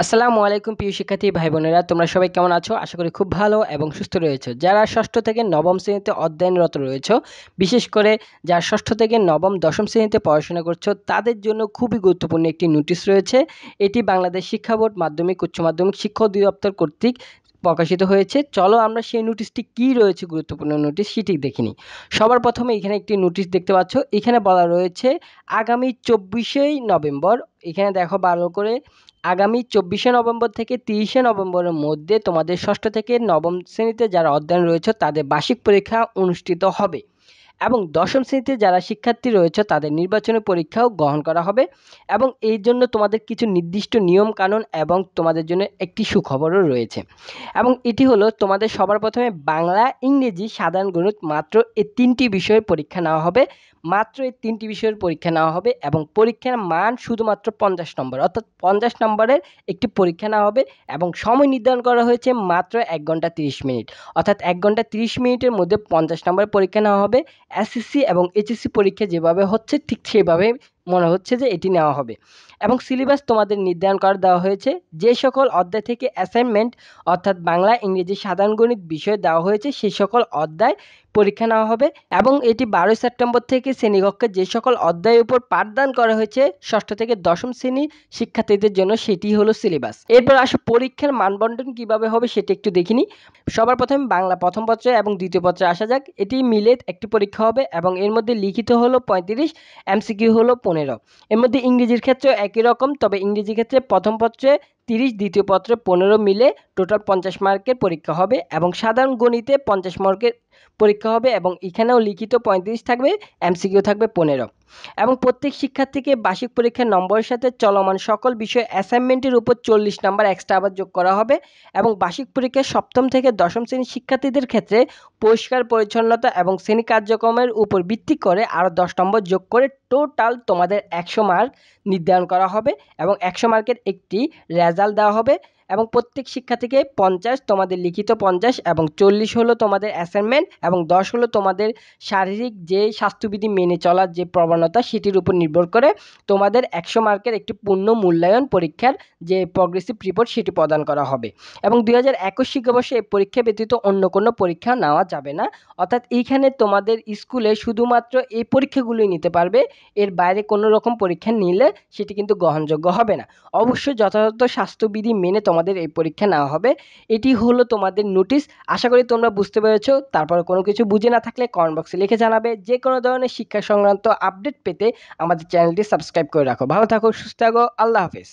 আসসালামু আলাইকুম প্রিয় শিক্ষার্থী ভাই বোনেরা তোমরা সবাই কেমন আছো আশা করি খুব ভালো এবং সুস্থ রয়েছে যারা ষষ্ঠ থেকে নবম শ্রেণীতে অধ্যয়নরত রয়েছে বিশেষ করে যারা ষষ্ঠ থেকে নবম দশম শ্রেণীতে পড়াশোনা করছো তাদের জন্য খুবই গুরুত্বপূর্ণ একটি নোটিশ রয়েছে এটি বাংলাদেশ শিক্ষা বোর্ড মাধ্যমিক উচ্চ মাধ্যমিক শিক্ষা অধিদপ্তর কর্তৃক প্রকাশিত হয়েছে চলো আমরা সেই নোটিশটি কি রয়েছে গুরুত্বপূর্ণ নোটিশ সেটি দেখে নিই সবার প্রথমে এখানে একটি নোটিশ দেখতে পাচ্ছ এখানে বলা রয়েছে আগামী চব্বিশেই নভেম্বর এখানে দেখো ভালো করে আগামী চব্বিশে নভেম্বর থেকে তিরিশে নভেম্বরের মধ্যে তোমাদের ষষ্ঠ থেকে নবম শ্রেণীতে যারা অধ্যয়ন রয়েছে তাদের বার্ষিক পরীক্ষা অনুষ্ঠিত হবে এবং দশম শ্রেণীতে যারা শিক্ষার্থী রয়েছে তাদের নির্বাচনের পরীক্ষাও গ্রহণ করা হবে এবং এই জন্য তোমাদের কিছু নির্দিষ্ট নিয়ম কানুন এবং তোমাদের জন্য একটি সুখবরও রয়েছে এবং এটি হলো তোমাদের সবার প্রথমে বাংলা ইংরেজি সাধারণ গণিত মাত্র এই তিনটি বিষয়ের পরীক্ষা নেওয়া হবে মাত্র এই তিনটি বিষয়ের পরীক্ষা নেওয়া হবে এবং পরীক্ষার মান শুধুমাত্র পঞ্চাশ নম্বর অর্থাৎ পঞ্চাশ নম্বরের একটি পরীক্ষা নেওয়া হবে এবং সময় নির্ধারণ করা হয়েছে মাত্র এক ঘন্টা তিরিশ মিনিট অর্থাৎ এক ঘন্টা তিরিশ মিনিটের মধ্যে পঞ্চাশ নম্বরের পরীক্ষা নেওয়া হবে এসএসসি e এবং এইচএসসি e পরীক্ষা যেভাবে হচ্ছে ঠিক সেভাবে মনে হচ্ছে যে এটি নেওয়া হবে এবং সিলেবাস তোমাদের নির্ধারণ করে দেওয়া হয়েছে যে সকল অধ্যায় থেকে অ্যাসাইনমেন্ট অর্থাৎ বাংলা ইংরেজি সাধারণ গণিত বিষয় দেওয়া হয়েছে সে সকল অধ্যায় পরীক্ষা নেওয়া হবে এবং এটি বারোই সেপ্টেম্বর থেকে শ্রেণীকক্ষে যে সকল অধ্যায়ের উপর পাঠদান করা হয়েছে ষষ্ঠ থেকে দশম শ্রেণীর শিক্ষার্থীদের জন্য সেটি হলো সিলেবাস এরপর আসো পরীক্ষার মানবন্ডন কিভাবে হবে সেটি একটু দেখিনি সবার প্রথমে বাংলা প্রথম পত্র এবং দ্বিতীয় পত্রে আসা যাক এটি মিলে একটি পরীক্ষা হবে এবং এর মধ্যে লিখিত হলো পঁয়ত্রিশ এমসিকিউ হলো পনেরো এর মধ্যে ইংরেজির ক্ষেত্রেও একই রকম তবে ইংরেজির ক্ষেত্রে প্রথম পত্রে তিরিশ দ্বিতীয় পত্রে পনেরো মিলে টোটাল পঞ্চাশ মার্কের পরীক্ষা হবে এবং সাধারণ গণিতে পঞ্চাশ মার্কের পরীক্ষা হবে এবং এখানেও লিখিত পঁয়ত্রিশ থাকবে এমসিকিউ থাকবে পনেরো এবং প্রত্যেক শিক্ষার্থীকে বার্ষিক পরীক্ষার নম্বরের সাথে চলমান সকল বিষয় অ্যাসাইনমেন্টের উপর চল্লিশ নাম্বার এক্সট্রা আবার যোগ করা হবে এবং বার্ষিক পরীক্ষায় সপ্তম থেকে দশম শ্রেণীর শিক্ষার্থীদের ক্ষেত্রে পরিষ্কার পরিচ্ছন্নতা এবং শ্রেণী কার্যক্রমের উপর ভিত্তি করে আরও দশ নম্বর যোগ করে টোটাল তোমাদের একশো মার্ক নির্ধারণ করা হবে এবং একশো মার্কের একটি র‍্যা ভেজাল দেওয়া হবে এবং প্রত্যেক শিক্ষা থেকে পঞ্চাশ তোমাদের লিখিত পঞ্চাশ এবং চল্লিশ হলো তোমাদের অ্যাসাইনমেন্ট এবং দশ হলো তোমাদের শারীরিক যে স্বাস্থ্যবিধি মেনে চলার যে প্রবণতা সেটির উপর নির্ভর করে তোমাদের একশো মার্কের একটি পূর্ণ মূল্যায়ন পরীক্ষার যে প্রগ্রেসিভ রিপোর্ট সেটি প্রদান করা হবে এবং দুই হাজার একুশ শিক্ষাবর্ষে এই পরীক্ষা ব্যতীত অন্য কোনো পরীক্ষা নেওয়া যাবে না অর্থাৎ এইখানে তোমাদের স্কুলে শুধুমাত্র এই পরীক্ষাগুলোই নিতে পারবে এর বাইরে কোনো রকম পরীক্ষা নিলে সেটি কিন্তু গ্রহণযোগ্য হবে না অবশ্যই যথাযথ স্বাস্থ্যবিধি মেনে তোমাদের এই পরীক্ষা নেওয়া হবে এটি হলো তোমাদের নোটিশ আশা করি তোমরা বুঝতে পেরেছো তারপর কোনো কিছু বুঝে না থাকলে কমেন্ট বক্সে লিখে জানাবে যে কোনো ধরনের শিক্ষা সংক্রান্ত আপডেট পেতে আমাদের চ্যানেলটি সাবস্ক্রাইব করে রাখো ভালো থাকো সুস্থ থাকো আল্লাহ হাফিজ